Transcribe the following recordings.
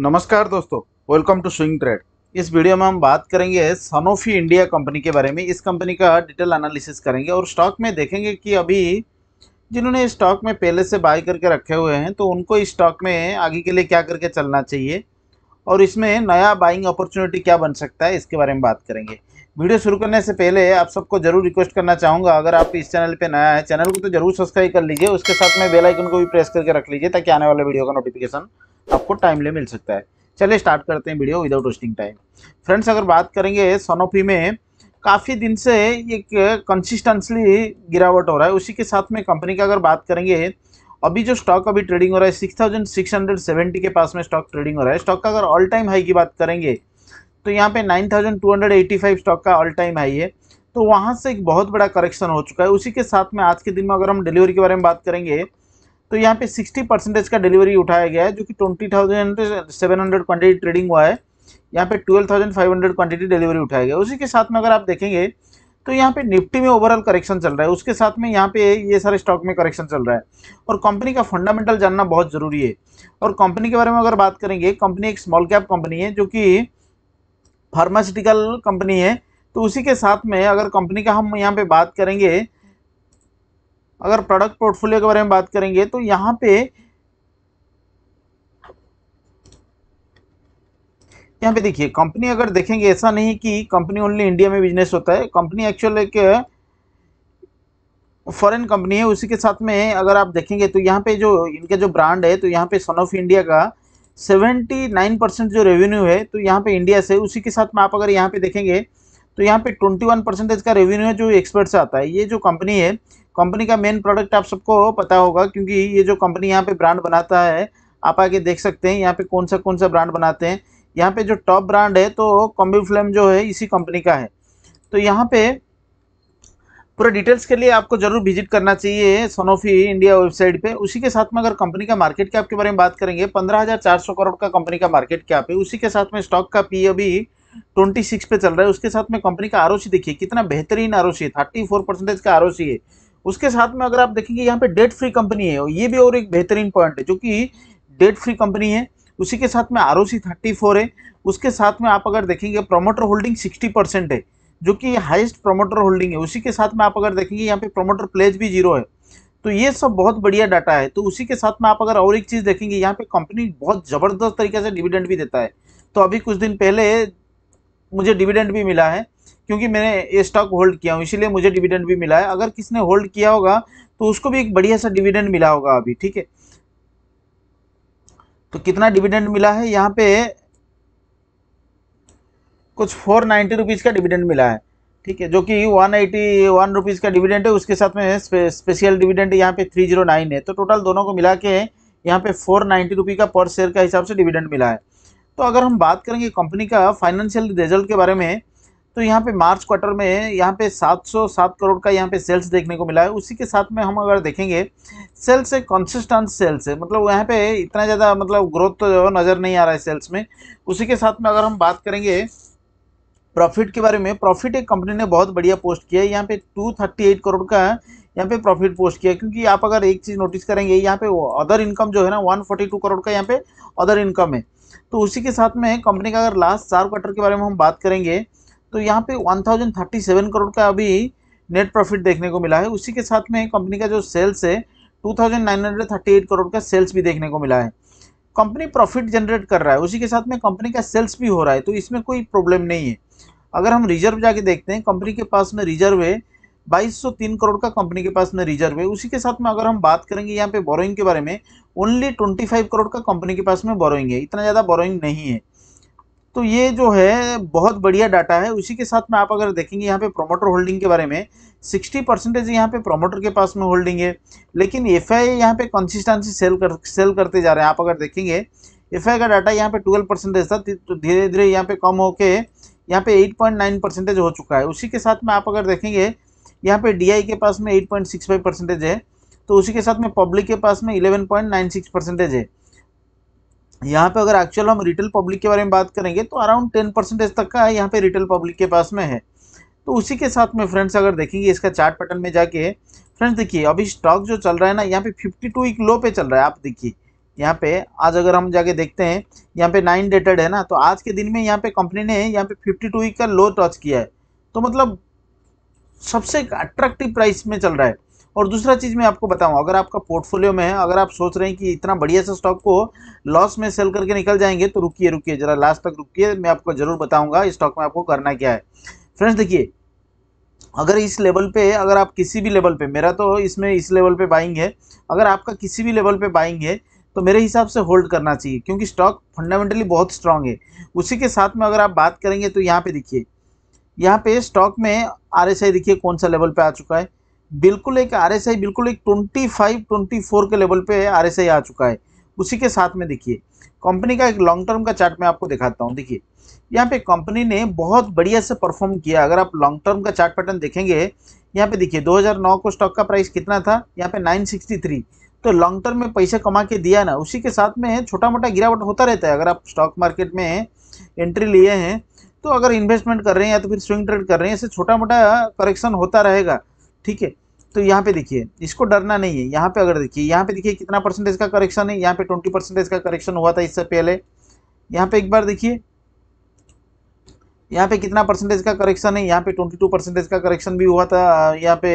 नमस्कार दोस्तों welcome to swing trade इस वीडियो में हम बात करेंगे सनोफी इंडिया कंपनी के बारे में इस कंपनी का डिटेल एनालिसिस करेंगे और स्टॉक में देखेंगे कि अभी जिन्होंने स्टॉक में पहले से बाय करके रखे हुए हैं तो उनको इस स्टॉक में आगे के लिए क्या करके चलना चाहिए और इसमें नया बाइंग अपॉर्चुनिटी क्या बन सकता है इसके बारे में बात करेंगे वीडियो शुरू करने से पहले आप सबको जरूर रिक्वेस्ट करना चाहूँगा अगर आप इस चैनल पर नया है चैनल को तो जरूर सब्सक्राइब कर लीजिए उसके साथ में बेल आइकन को भी प्रेस करके रख लीजिए ताकि आने वाले वीडियो का नोटिफिकेशन आपको टाइमली मिल सकता है चलिए स्टार्ट करते हैं video without wasting time friends अगर बात करेंगे सोनोफी में काफ़ी दिन से एक कंसिस्टेंसली गिरावट हो रहा है उसी के साथ में कंपनी का अगर बात करेंगे अभी जो स्टॉक अभी ट्रेडिंग हो रहा है six thousand six hundred seventy के पास में स्टॉक ट्रेडिंग हो रहा है स्टॉक का अगर ऑल टाइम हाई की बात करेंगे तो यहाँ पे nine thousand two hundred eighty five stock का ऑल टाइम हाई है तो वहाँ से एक बहुत बड़ा करेक्शन हो चुका है उसी के साथ में आज के दिन में अगर हम डिलीवरी के बारे में बात करेंगे तो यहाँ पे 60 परसेंटेज का डिलीवरी उठाया गया है जो कि 20,700 क्वांटिटी ट्रेडिंग हुआ है यहाँ पे 12,500 क्वांटिटी डिलीवरी उठाया गया उसी के साथ में अगर आप देखेंगे तो यहाँ पे निफ्टी में ओवरऑल करेक्शन चल रहा है उसके साथ में यहाँ पे ये सारे स्टॉक में करेक्शन चल रहा है और कंपनी का फंडामेंटल जानना बहुत ज़रूरी है और कंपनी के बारे में अगर बात करेंगे कंपनी एक स्मॉल कैप कंपनी है जो कि फार्मास्यूटिकल कंपनी है तो उसी के साथ में अगर कंपनी का हम यहाँ पे बात करेंगे अगर प्रोडक्ट पोर्टफोलियो के बारे में बात करेंगे तो यहाँ पे यहाँ पे देखिए कंपनी अगर देखेंगे ऐसा नहीं कि कंपनी ओनली इंडिया में बिजनेस होता है कंपनी एक्चुअल एक फॉरेन कंपनी है उसी के साथ में अगर आप देखेंगे तो यहाँ पे जो इनका जो ब्रांड है तो यहाँ पे सन ऑफ इंडिया का 79 परसेंट जो रेवेन्यू है तो यहाँ पे इंडिया से उसी के साथ में आप अगर यहाँ पे देखेंगे तो यहाँ पे 21 परसेंटेज का रेवेन्यू है जो एक्सपर्ट से आता है ये जो कंपनी है कंपनी का मेन प्रोडक्ट आप सबको पता होगा क्योंकि ये जो कंपनी यहाँ पे ब्रांड बनाता है आप आगे देख सकते हैं यहाँ पे कौन सा कौन सा ब्रांड बनाते हैं यहाँ पे जो टॉप ब्रांड है तो कॉम्बी फ्लेम जो है इसी कंपनी का है तो यहाँ पे पूरा डिटेल्स के लिए आपको जरूर विजिट करना चाहिए सोनोफी इंडिया वेबसाइट पे उसी के साथ में अगर कंपनी का मार्केट कैप के बारे में बात करेंगे पंद्रह हज़ार चार सौ करोड़ का कंपनी का मार्केट कैप है उसी के साथ में स्टॉक का पी अभी e ट्वेंटी सिक्स पे चल रहा है उसके साथ में कंपनी का आर देखिए कितना बेहतरीन आर है थर्टी फोर परसेंटेज का आर है उसके साथ में अगर आप देखेंगे यहाँ पे डेट फ्री कंपनी है ये भी और एक बेहतरीन पॉइंट है जो कि डेट फ्री कंपनी है उसी के साथ में R O C thirty four है उसके साथ में आप अगर देखेंगे प्रोमोटर होल्डिंग सिक्सटी परसेंट है जो कि हाईएस्ट प्रोमोटर होल्डिंग है उसी के साथ में आप अगर देखेंगे यहाँ पे प्रोमोटर प्लेज भी जीरो है तो ये सब बहुत बढ़िया डाटा है तो उसी के साथ में आप अगर और एक चीज़ देखेंगे यहाँ पे कंपनी बहुत ज़बरदस्त तरीके से डिविडेंड भी देता है तो अभी कुछ दिन पहले मुझे डिविडेंड भी मिला है क्योंकि मैंने ये स्टॉक होल्ड किया हूँ इसीलिए मुझे डिविडेंड भी मिला है अगर किसने होल्ड किया होगा तो उसको भी एक बढ़िया सा डिविडेंड मिला होगा अभी ठीक है तो कितना डिविडेंड मिला है यहाँ पे कुछ फोर नाइन्टी रुपीज़ का डिविडेंड मिला है ठीक है जो कि वन एटी वन रुपीज़ का डिविडेंड है उसके साथ में स्पे, स्पेशल डिविडेंड यहाँ पे थ्री जीरो नाइन है तो टोटल दोनों को मिला के यहाँ पे फोर नाइन्टी रुपी का पर शेयर का हिसाब से डिविडेंड मिला है तो अगर हम बात करेंगे कंपनी का फाइनेंशियल रिजल्ट के बारे में तो यहाँ पे मार्च क्वार्टर में यहाँ पे 707 करोड़ का यहाँ पे सेल्स देखने को मिला है उसी के साथ में हम अगर देखेंगे सेल्स है कंसिस्टेंट सेल्स है मतलब यहाँ पे इतना ज़्यादा मतलब ग्रोथ तो जो नज़र नहीं आ रहा है सेल्स में उसी के साथ में अगर हम बात करेंगे प्रॉफिट के बारे में प्रॉफिट एक कंपनी ने बहुत बढ़िया पोस्ट किया है यहाँ पे 238 करोड़ का यहाँ पे प्रॉफिट पोस्ट किया क्योंकि आप अगर एक चीज़ नोटिस करेंगे यहाँ पे अदर इनकम जो है ना 142 करोड़ का यहाँ पे अदर इनकम है तो उसी के साथ में कंपनी का अगर लास्ट चार क्वार्टर के बारे में हम बात करेंगे तो यहाँ पे 1037 करोड़ का अभी नेट प्रॉफिट देखने को मिला है उसी के साथ में कंपनी का जो सेल्स है 2938 करोड़ का सेल्स भी देखने को मिला है कंपनी प्रॉफिट जनरेट कर रहा है उसी के साथ में कंपनी का सेल्स भी हो रहा है तो इसमें कोई प्रॉब्लम नहीं है अगर हम रिजर्व जाके देखते हैं कंपनी के पास में रिजर्व है 2203 करोड़ का कंपनी के पास में रिजर्व है उसी के साथ में अगर हम बात करेंगे यहाँ पे बोरोइंग के बारे में ओनली 25 करोड़ का कंपनी के पास में बोरोइंग है इतना ज़्यादा बोरोइंग नहीं है तो ये जो है बहुत बढ़िया डाटा है उसी के साथ में आप अगर देखेंगे यहाँ पे प्रोमोटर होल्डिंग के बारे में 60 परसेंटेज यहाँ पे प्रोमोटर के पास में होल्डिंग है लेकिन एफ आई यहाँ पे कंसिस्टेंसी सेल कर सेल करते जा रहे हैं आप अगर देखेंगे एफ आई का डाटा यहाँ पे ट्वेल्व परसेंटेज था तो धीरे धीरे यहाँ पे कम होके यहाँ पे नाइन परसेंटेज हो चुका है उसी के साथ में आप अगर देखेंगे यहाँ पे डी के पास में 8.65 परसेंटेज है तो उसी के साथ में पब्लिक के पास में 11.96 परसेंटेज है यहाँ पे अगर एक्चुअल हम रिटेल पब्लिक के बारे में बात करेंगे तो अराउंड टेन परसेंटेज तक का है यहाँ पे रिटेल पब्लिक के पास में है तो उसी के साथ में फ्रेंड्स अगर देखेंगे इसका चार्ट पैटर्न में जाके फ्रेंड्स देखिए अभी स्टॉक जो चल रहा है ना यहाँ पे फिफ्टी टू लो पे चल रहा है आप देखिए यहाँ पे आज अगर हम जाके देखते हैं यहाँ पे नाइन डेटेड है ना तो आज के दिन में यहाँ पे कंपनी ने यहाँ पे फिफ्टी टू वीक का लो टच किया है तो मतलब सबसे अट्रैक्टिव प्राइस में चल रहा है और दूसरा चीज़ मैं आपको बताऊं अगर आपका पोर्टफोलियो में है अगर आप सोच रहे हैं कि इतना बढ़िया सा स्टॉक को लॉस में सेल करके निकल जाएंगे तो रुकिए रुकिए ज़रा लास्ट तक रुकिए मैं आपको ज़रूर बताऊंगा इस स्टॉक में आपको करना क्या है फ्रेंड्स देखिए अगर इस लेवल पे अगर आप किसी भी लेवल पर मेरा तो इसमें इस लेवल पर बाइंग है अगर आपका किसी भी लेवल पर बाइंग है तो मेरे हिसाब से होल्ड करना चाहिए क्योंकि स्टॉक फंडामेंटली बहुत स्ट्रांग है उसी के साथ में अगर आप बात करेंगे तो यहाँ पर देखिए यहाँ पे स्टॉक में आई देखिए कौन सा लेवल पे आ चुका है बिल्कुल एक आई बिल्कुल एक 25 24 के लेवल पे आई आ चुका है उसी के साथ में देखिए कंपनी का एक लॉन्ग टर्म का चार्ट मैं आपको दिखाता हूँ देखिए यहाँ पे कंपनी ने बहुत बढ़िया से परफॉर्म किया अगर आप लॉन्ग टर्म का चार्ट पैटर्न देखेंगे यहाँ पे देखिए 2009 को स्टॉक का प्राइस कितना था यहाँ पे 963 तो लॉन्ग टर्म में पैसे कमा के दिया ना उसी के साथ में छोटा मोटा गिरावट होता रहता है अगर आप स्टॉक मार्केट में एंट्री लिए हैं तो अगर इन्वेस्टमेंट कर रहे हैं या तो फिर स्विंग ट्रेड कर रहे हैं ऐसे छोटा मोटा करेक्शन होता रहेगा ठीक है तो यहाँ पे देखिए इसको डरना नहीं है यहाँ पे अगर देखिए यहाँ पे देखिए कितना परसेंटेज का करेक्शन है यहाँ पे ट्वेंटी परसेंटेज का करेक्शन हुआ था इससे पहले यहाँ पे एक बार देखिए यहाँ पे कितना परसेंटेज का करेक्शन है यहाँ पे ट्वेंटी टू परसेंटेज का करेक्शन भी हुआ था यहाँ पे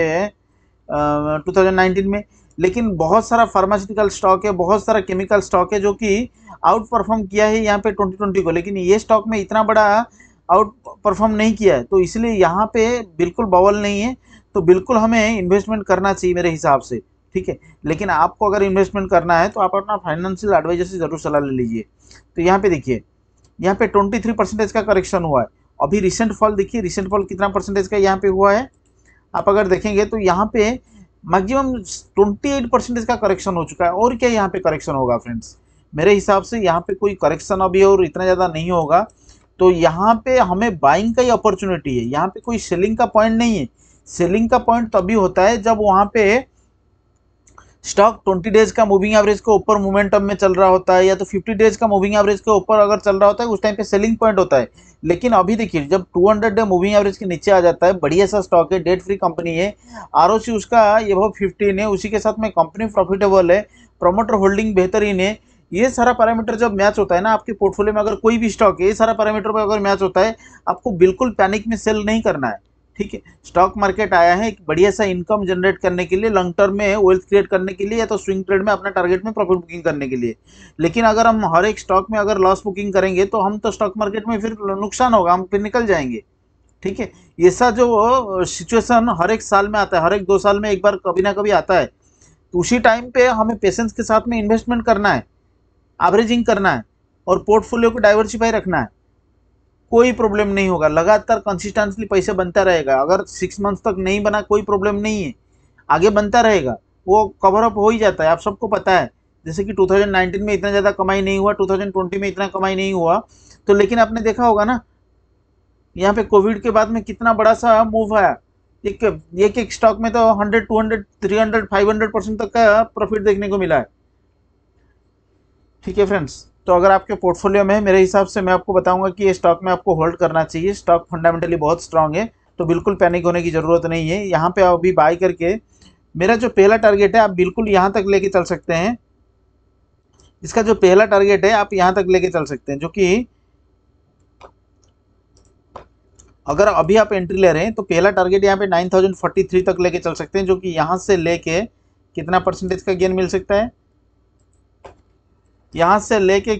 टू थाउजेंड नाइनटीन में लेकिन बहुत सारा फार्मास्यूटिकल स्टॉक है बहुत सारा केमिकल स्टॉक है जो कि आउट परफॉर्म किया है यहाँ पे ट्वेंटी ट्वेंटी को लेकिन ये स्टॉक में इतना बड़ा आउट परफॉर्म नहीं किया है तो इसलिए यहाँ पे बिल्कुल बवल नहीं है तो बिल्कुल हमें इन्वेस्टमेंट करना चाहिए मेरे हिसाब से ठीक है लेकिन आपको अगर इन्वेस्टमेंट करना है तो आप अपना फाइनेंशियल एडवाइजर से ज़रूर सलाह ले लीजिए तो यहाँ पे देखिए यहाँ पे 23 परसेंटेज का करेक्शन हुआ है अभी रिसेंट फॉल देखिए रिसेंट फॉल कितना परसेंटेज का यहाँ पे हुआ है आप अगर देखेंगे तो यहाँ पे मैक्सिमम 28 परसेंटेज का करेक्शन हो चुका है और क्या यहाँ पे करेक्शन होगा फ्रेंड्स मेरे हिसाब से यहाँ पे कोई करेक्शन अभी और इतना ज़्यादा नहीं होगा तो यहाँ पे हमें बाइंग का ही अपॉर्चुनिटी है यहाँ पे कोई सेलिंग का पॉइंट नहीं है सेलिंग का पॉइंट तभी होता है जब वहाँ पे स्टॉक 20 डेज का मूविंग एवरेज के ऊपर मोमेंटम में चल रहा होता है या तो 50 डेज का मूविंग एवरेज के ऊपर अगर चल रहा होता है उस टाइम पे सेलिंग पॉइंट होता है लेकिन अभी देखिए जब 200 डे मूविंग एवरेज के नीचे आ जाता है बढ़िया सा स्टॉक है डेट फ्री कंपनी है आर उसका ये भाव फिफ्टीन है उसी के साथ में कंपनी प्रॉफिटेबल है प्रमोटर होल्डिंग बेहतरीन है ये सारा पैरामीटर जब मैच होता है ना आपके पोर्टफोलियो में अगर कोई भी स्टॉक है ये सारा पैरामीटर पर अगर मैच होता है आपको बिल्कुल पैनिक में सेल नहीं करना है ठीक है स्टॉक मार्केट आया है एक बढ़िया सा इनकम जनरेट करने के लिए लॉन्ग टर्म में वेल्थ क्रिएट करने के लिए या तो स्विंग ट्रेड में अपना टारगेट में प्रॉफिट बुकिंग करने के लिए लेकिन अगर हम हर एक स्टॉक में अगर लॉस बुकिंग करेंगे तो हम तो स्टॉक मार्केट में फिर नुकसान होगा हम फिर निकल जाएंगे ठीक है ये जो सिचुएसन हर एक साल में आता है हर एक दो साल में एक बार कभी ना कभी आता है तो उसी टाइम पर हमें पेशेंस के साथ में इन्वेस्टमेंट करना है एवरेजिंग करना है और पोर्टफोलियो को डाइवर्सिफाई रखना है कोई प्रॉब्लम नहीं होगा लगातार कंसिस्टेंसली पैसे बनता रहेगा अगर सिक्स मंथ्स तक नहीं बना कोई प्रॉब्लम नहीं है आगे बनता रहेगा वो कवर अप हो ही जाता है आप सबको पता है जैसे कि 2019 में इतना ज़्यादा कमाई नहीं हुआ 2020 में इतना कमाई नहीं हुआ तो लेकिन आपने देखा होगा ना यहाँ पे कोविड के बाद में कितना बड़ा सा मूव आया एक एक स्टॉक में तो three hundred five hundred percent तक का प्रॉफिट देखने को मिला है ठीक है फ्रेंड्स तो अगर आपके पोर्टफोलियो में है मेरे हिसाब से मैं आपको बताऊंगा कि ये स्टॉक में आपको होल्ड करना चाहिए स्टॉक फंडामेंटली बहुत स्ट्रांग है तो बिल्कुल पैनिक होने की ज़रूरत नहीं है यहाँ पे अभी बाय करके मेरा जो पहला टारगेट है आप बिल्कुल यहाँ तक लेके चल सकते हैं इसका जो पहला टारगेट है आप यहाँ तक लेके चल सकते हैं जो कि अगर अभी आप एंट्री ले रहे हैं तो पहला टारगेट यहाँ पे 9043 तक लेके चल सकते हैं जो कि यहाँ से लेके कितना परसेंटेज का गेन मिल सकता है यहाँ से लेके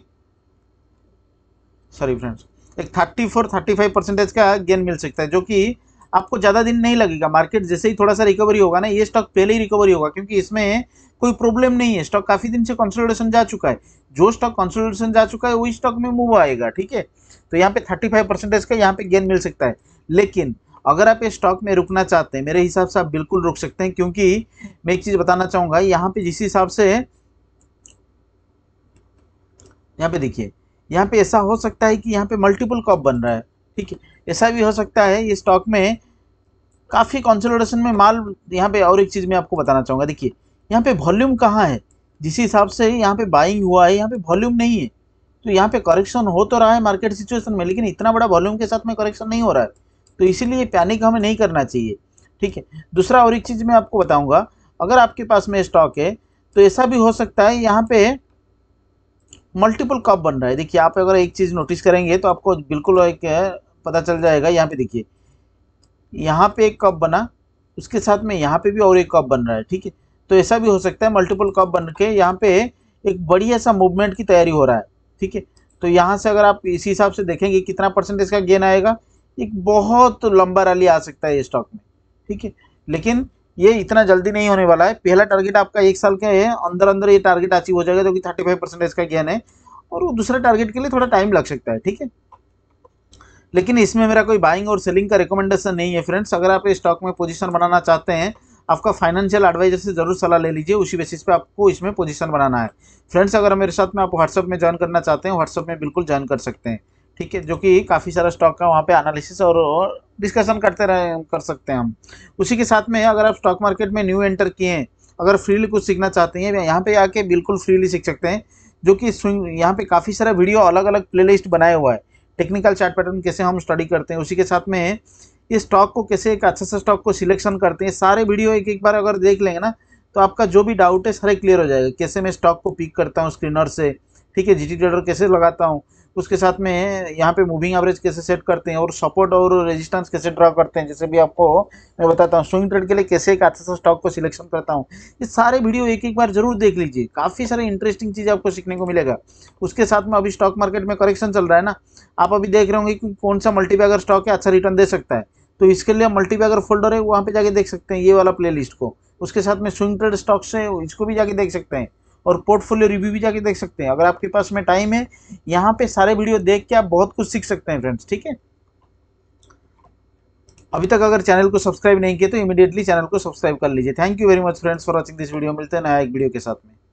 सॉरी फ्रेंड्स एक 34 35 परसेंटेज का गेन मिल सकता है जो कि आपको ज़्यादा दिन नहीं लगेगा मार्केट जैसे ही थोड़ा सा रिकवरी होगा ना ये स्टॉक पहले ही रिकवरी होगा क्योंकि इसमें कोई प्रॉब्लम नहीं है स्टॉक काफ़ी दिन से कंसोलिडेशन जा चुका है जो स्टॉक कंसोलिडेशन जा चुका है वही स्टॉक में मूव आएगा ठीक है तो यहाँ पे 35 परसेंटेज का यहाँ पे गेन मिल सकता है लेकिन अगर आप ये स्टॉक में रुकना चाहते हैं मेरे हिसाब से आप बिल्कुल रुक सकते हैं क्योंकि मैं एक चीज़ बताना चाहूँगा यहाँ पे जिस हिसाब से यहाँ पे देखिए यहाँ पे ऐसा हो सकता है कि यहाँ पे मल्टीपल कॉप बन रहा है ठीक है ऐसा भी हो सकता है ये स्टॉक में काफ़ी कॉन्सल्टेशन में माल यहाँ पे और एक चीज़ मैं आपको बताना चाहूँगा देखिए यहाँ पे वॉल्यूम कहाँ है जिस हिसाब से यहाँ पे बाइंग हुआ है यहाँ पे वॉल्यूम नहीं है तो यहाँ पे करेक्शन हो तो रहा है मार्केट सिचुएशन में लेकिन इतना बड़ा वॉल्यूम के साथ में करेक्शन नहीं हो रहा है तो इसीलिए पैनिक हमें नहीं करना चाहिए ठीक है दूसरा और एक चीज़ मैं आपको बताऊँगा अगर आपके पास में स्टॉक है तो ऐसा भी हो सकता है यहाँ पर मल्टीपल कप बन रहा है देखिए आप अगर एक चीज़ नोटिस करेंगे तो आपको बिल्कुल एक पता चल जाएगा यहाँ पे देखिए यहाँ पे एक कप बना उसके साथ में यहाँ पे भी और एक कप बन रहा है ठीक है तो ऐसा भी हो सकता है मल्टीपल कप बन के यहाँ पे एक बढ़िया सा मूवमेंट की तैयारी हो रहा है ठीक है तो यहाँ से अगर आप इसी हिसाब से देखेंगे कितना परसेंटेज का गेन आएगा एक बहुत लंबा रैली आ सकता है स्टॉक में ठीक है लेकिन ये इतना जल्दी नहीं होने वाला है पहला टारगेट आपका एक साल का है अंदर अंदर ये टारगेट अचीव हो जाएगा जो कि थर्टी फाइव परसेंटेज का गेन है और वो दूसरे टारगेट के लिए थोड़ा टाइम लग सकता है ठीक है लेकिन इसमें मेरा कोई बाइंग और सेलिंग का रिकमेंडेशन नहीं है फ्रेंड्स अगर आप स्टॉक में पोजिशन बनाना चाहते हैं आपका फाइनेंशियल एडवाइजर से जरूर सलाह ले लीजिए उसी बेसिस पे आपको इसमें पोजिशन बनाना है फ्रेंड्स अगर मेरे साथ में आप व्हाट्सअप में ज्वाइन करना चाहते हैं व्हाट्सअप में बिल्कुल ज्वाइन कर सकते हैं ठीक है जो कि काफ़ी सारा स्टॉक का वहाँ पे एनालिसिस और, डिस्कशन करते रहे कर सकते हैं हम उसी के साथ में अगर आप स्टॉक मार्केट में न्यू एंटर किए हैं अगर फ्रीली कुछ सीखना चाहते हैं यहाँ पे आके बिल्कुल फ्रीली सीख सकते हैं जो कि स्विंग यहाँ पे काफ़ी सारा वीडियो अलग अलग प्ले बनाया हुआ है टेक्निकल चार्ट पैटर्न कैसे हम स्टडी करते हैं उसी के साथ में ये स्टॉक को कैसे एक अच्छा सा स्टॉक को सिलेक्शन करते हैं सारे वीडियो एक एक बार अगर देख लेंगे ना तो आपका जो भी डाउट है सारे क्लियर हो जाएगा कैसे मैं स्टॉक को पिक करता हूँ स्क्रीनर से ठीक है जी टी कैसे लगाता हूँ उसके साथ में यहाँ पे मूविंग एवरेज कैसे सेट करते हैं और सपोर्ट और रेजिस्टेंस कैसे ड्रा करते हैं जैसे भी आपको मैं बताता हूँ स्विंग ट्रेड के लिए कैसे एक अच्छा सा स्टॉक को सिलेक्शन करता हूँ ये सारे वीडियो एक एक बार जरूर देख लीजिए काफ़ी सारे इंटरेस्टिंग चीज़ आपको सीखने को मिलेगा उसके साथ में अभी स्टॉक मार्केट में करेक्शन चल रहा है ना आप अभी देख रहे होंगे कि कौन सा मल्टीबैगर स्टॉक है अच्छा रिटर्न दे सकता है तो इसके लिए मल्टीबैगर फोल्डर है वहाँ पर जाके देख सकते हैं ये वाला प्ले को उसके साथ में स्विंग ट्रेड स्टॉक्स है इसको भी जाके देख सकते हैं और पोर्टफोलियो रिव्यू भी जाके देख सकते हैं अगर आपके पास में टाइम है यहाँ पे सारे वीडियो देख के आप बहुत कुछ सीख सकते हैं फ्रेंड्स ठीक है अभी तक अगर चैनल को सब्सक्राइब नहीं किया तो इमीडिएटली चैनल को सब्सक्राइब कर लीजिए thank you very much friends for watching this video मिलते हैं नया एक वीडियो के साथ में